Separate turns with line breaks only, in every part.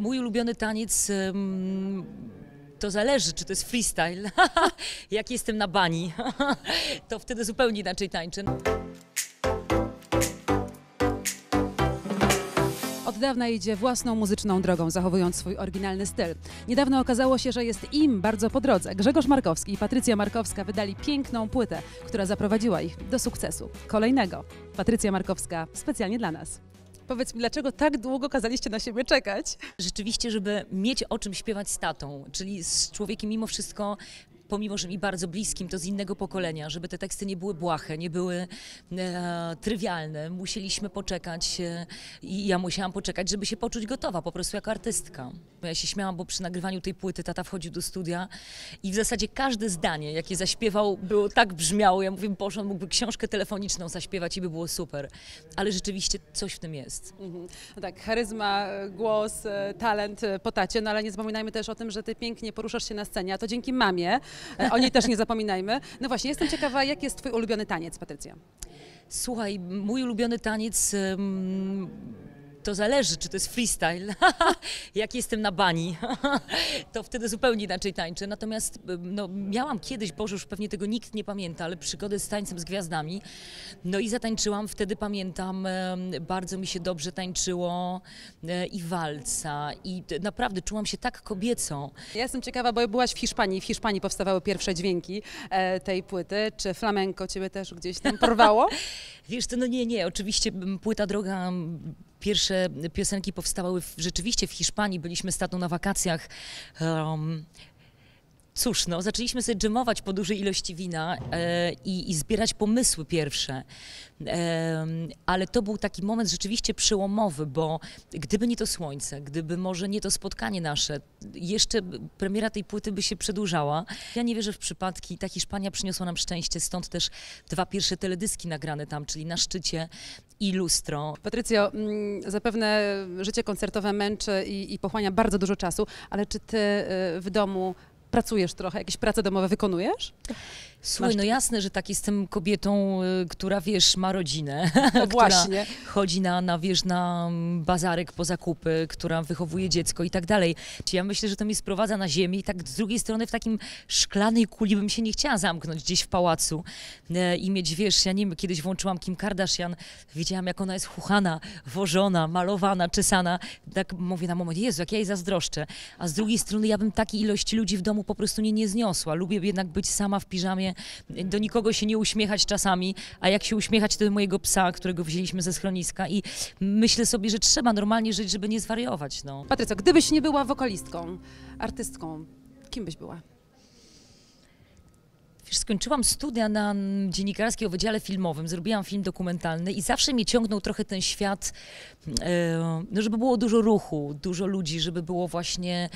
Mój ulubiony taniec to zależy, czy to jest freestyle. Jak jestem na bani, to wtedy zupełnie inaczej tańczę.
Od dawna idzie własną muzyczną drogą, zachowując swój oryginalny styl. Niedawno okazało się, że jest im bardzo po drodze. Grzegorz Markowski i Patrycja Markowska wydali piękną płytę, która zaprowadziła ich do sukcesu. Kolejnego. Patrycja Markowska specjalnie dla nas.
Powiedz mi, dlaczego tak długo kazaliście na siebie czekać? Rzeczywiście, żeby mieć o czym śpiewać z tatą, czyli z człowiekiem mimo wszystko pomimo że mi bardzo bliskim, to z innego pokolenia, żeby te teksty nie były błahe, nie były e, trywialne. Musieliśmy poczekać e, i ja musiałam poczekać, żeby się poczuć gotowa, po prostu jako artystka. Ja się śmiałam, bo przy nagrywaniu tej płyty tata wchodził do studia i w zasadzie każde zdanie, jakie zaśpiewał, było tak brzmiało. Ja mówię, Boże, on mógłby książkę telefoniczną zaśpiewać i by było super. Ale rzeczywiście coś w tym jest.
Mhm. No tak, charyzma, e, głos, e, talent e, po tacie, no ale nie zapominajmy też o tym, że ty pięknie poruszasz się na scenie, a to dzięki mamie, E, o niej też nie zapominajmy. No właśnie, jestem ciekawa, jaki jest Twój ulubiony taniec, Patrycja?
Słuchaj, mój ulubiony taniec. Um to zależy, czy to jest freestyle. Jak jestem na bani, to wtedy zupełnie inaczej tańczę. Natomiast no, miałam kiedyś, Boże, już pewnie tego nikt nie pamięta, ale przygodę z tańcem z gwiazdami. No i zatańczyłam, wtedy pamiętam, bardzo mi się dobrze tańczyło e, i walca. I naprawdę czułam się tak kobiecą. Ja jestem ciekawa, bo byłaś w Hiszpanii. W Hiszpanii powstawały pierwsze
dźwięki e, tej płyty. Czy flamenko ciebie też gdzieś tam
porwało? Wiesz, to no nie, nie. Oczywiście płyta droga Pierwsze piosenki powstawały w, rzeczywiście w Hiszpanii, byliśmy tatą na wakacjach. Um, Cóż, no, zaczęliśmy sobie dżemować po dużej ilości wina e, i, i, zbierać pomysły pierwsze. E, ale to był taki moment rzeczywiście przełomowy, bo gdyby nie to słońce, gdyby może nie to spotkanie nasze, jeszcze premiera tej płyty by się przedłużała. Ja nie wierzę w przypadki. Ta Hiszpania przyniosła nam szczęście, stąd też dwa pierwsze teledyski nagrane tam, czyli na szczycie i lustro.
Patrycjo, mm, zapewne życie koncertowe męczy i, i pochłania bardzo dużo czasu, ale czy ty y, w domu pracujesz trochę, jakieś prace domowe wykonujesz?
Słuchaj, no jasne, że tak jestem kobietą, y, która, wiesz, ma rodzinę. No właśnie. chodzi na, na, wiesz, na mm, bazarek po zakupy, która wychowuje dziecko i tak dalej. Ja myślę, że to mi sprowadza na ziemię i tak z drugiej strony w takim szklanej kuli bym się nie chciała zamknąć gdzieś w pałacu e, i mieć, wiesz, ja nie wiem, kiedyś włączyłam Kim Kardashian, widziałam jak ona jest chuchana, wożona, malowana, czesana. Tak mówię na moment, Jezu, jak ja jej zazdroszczę. A z drugiej strony ja bym takiej ilości ludzi w domu po prostu nie, nie zniosła. Lubię jednak być sama w piżamie, do nikogo się nie uśmiechać czasami, a jak się uśmiechać to do mojego psa, którego wzięliśmy ze schroniska i myślę sobie, że trzeba normalnie żyć, żeby nie zwariować. No. Patryco, gdybyś nie była wokalistką, artystką, kim byś była? Wiesz, skończyłam studia na dziennikarskiej o Wydziale Filmowym, zrobiłam film dokumentalny i zawsze mnie ciągnął trochę ten świat, no, żeby było dużo ruchu, dużo ludzi, żeby było właśnie,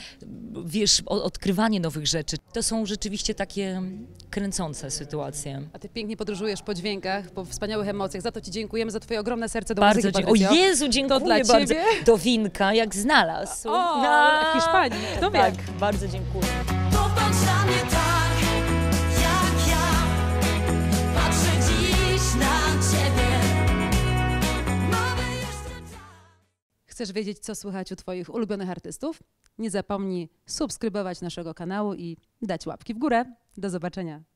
wiesz, odkrywanie nowych rzeczy. To są rzeczywiście takie kręcące sytuacje. A ty
pięknie podróżujesz po dźwiękach, po wspaniałych emocjach. Za to ci dziękujemy, za twoje ogromne serce do bardzo muzyki, O Jezu, dziękuję dla bardzo. Ciebie?
Do winka, jak znalazł. O, na Hiszpanii, kto wie. Tak, bardzo dziękuję.
Chcesz wiedzieć, co słychać u Twoich ulubionych artystów? Nie zapomnij subskrybować naszego kanału i dać łapki w górę. Do zobaczenia.